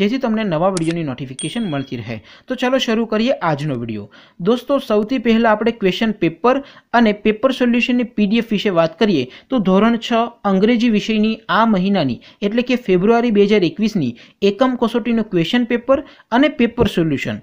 જેથી તમને નવા વિડીયોની નોટિફિકેશન મળતી રહે તો ચાલો શરૂ કરીએ આજનો વિડીયો દોસ્તો સૌથી પહેલાં આપણે ક્વેશ્ચન પેપર અને પેપર સોલ્યુશનની પીડીએફ વિશે વાત કરીએ તો ધોરણ છ અંગ્રેજી વિષયની આ મહિનાની એટલે કે ફેબ્રુઆરી બે હજાર એકવીસની એકમ કસોટીનું ક્વેશ્ચન પેપર અને paper solution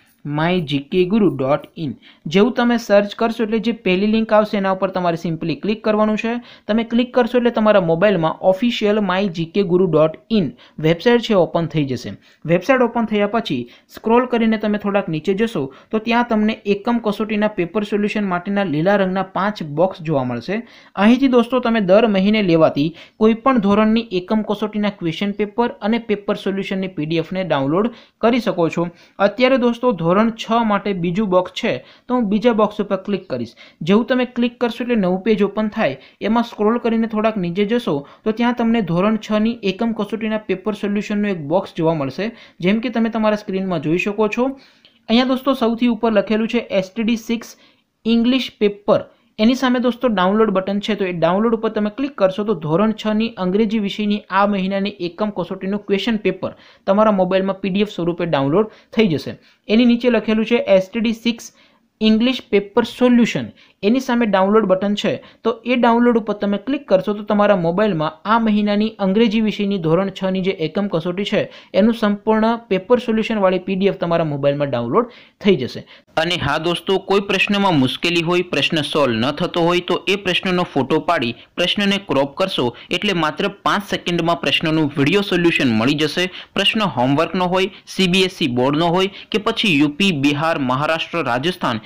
my GK guru dot in જેવું તમે સર્ચ કરશો એટલે જે પહેલી લિંક આવશે એના ઉપર તમારે સિમ્પલી ક્લિક કરવાનું છે તમે ક્લિક કરશો એટલે તમારા મોબાઈલમાં official my GK guru dot in website છે ઓપન થઈ જશે વેબસાઇટ ઓપન થયા પછી સ્ક્રોલ કરીને તમે થોડાક નીચે જશો તો ત્યાં તમને એકમ કસોટીના પેપર સોલ્યુશન માટેના લીલા રંગના પાંચ બોક્સ જોવા મળશે અહીંથી દોસ્તો તમે દર મહિને લેવાતી કોઈપણ ધોરણની એકમ કસોટીના ક્વેશ્ચન પેપર અને પેપર સોલ્યુશનની પીડીએફને ડાઉનલોડ કરી શકો છો અત્યારે દોસ્તો ધોરણ ધોરણ છ માટે બીજું બોક્સ છે તો હું બીજા બોક્સ ઉપર ક્લિક કરીશ જેવું તમે ક્લિક કરશો એટલે નવું પેજ ઓપન થાય એમાં સ્ક્રોલ કરીને થોડાક નીચે જશો તો ત્યાં તમને ધોરણ છની એકમ કસોટીના પેપર સોલ્યુશનનું એક બોક્સ જોવા મળશે જેમ કે તમે તમારા સ્ક્રીનમાં જોઈ શકો છો અહીંયા દોસ્તો સૌથી ઉપર લખેલું છે એસટીડી સિક્સ ઇંગ્લિશ પેપર એની સામે દોસ્તો ડાઉનલોડ બટન છે તો એ ડાઉનલોડ ઉપર તમે ક્લિક કરશો તો ધોરણ છ ની અંગ્રેજી વિષયની આ મહિનાની એકમ કસોટીનું ક્વેશ્ચન પેપર તમારા મોબાઈલમાં પીડીએફ સ્વરૂપે ડાઉનલોડ થઈ જશે એની નીચે લખેલું છે STD six English paper solution એની સામે ડાઉનલોડ બટન છે તો એ ડાઉનલોડ ઉપર તમે ક્લિક કરશો તો તમારા મોબાઈલમાં આ મહિનાની અંગ્રેજી વિષયની ધોરણ છની જે એકમ કસોટી છે એનું સંપૂર્ણ પેપર સોલ્યુશનવાળી પીડીએફ તમારા મોબાઈલમાં ડાઉનલોડ થઈ જશે અને હા દોસ્તો કોઈ પ્રશ્નમાં મુશ્કેલી હોય પ્રશ્ન સોલ્વ ન થતો હોય તો એ પ્રશ્નનો ફોટો પાડી પ્રશ્નને ક્રોપ કરશો એટલે માત્ર પાંચ સેકન્ડમાં પ્રશ્નનું વિડીયો સોલ્યુશન મળી જશે પ્રશ્ન હોમવર્કનો હોય સીબીએસઈ બોર્ડનો e હોય કે પછી યુપી બિહાર મહારાષ્ટ્ર રાજસ્થાન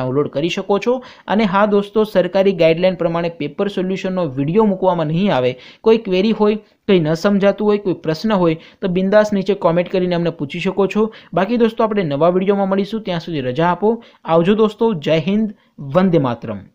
ડાઉનલોડ કરી શકો છો અને હા દોસ્તો સરકારી ગાઈડલાઇન પ્રમાણે પેપર સોલ્યુશનનો વિડીયો મૂકવામાં નહીં આવે કોઈ ક્વેરી હોય કંઈ ન સમજાતું હોય કોઈ પ્રશ્ન હોય તો બિંદાસ નીચે કોમેન્ટ કરીને અમને પૂછી શકો છો બાકી દોસ્તો આપણે નવા વિડીયોમાં મળીશું ત્યાં સુધી રજા આપો આવજો દોસ્તો જય હિન્દ વંદે માતરમ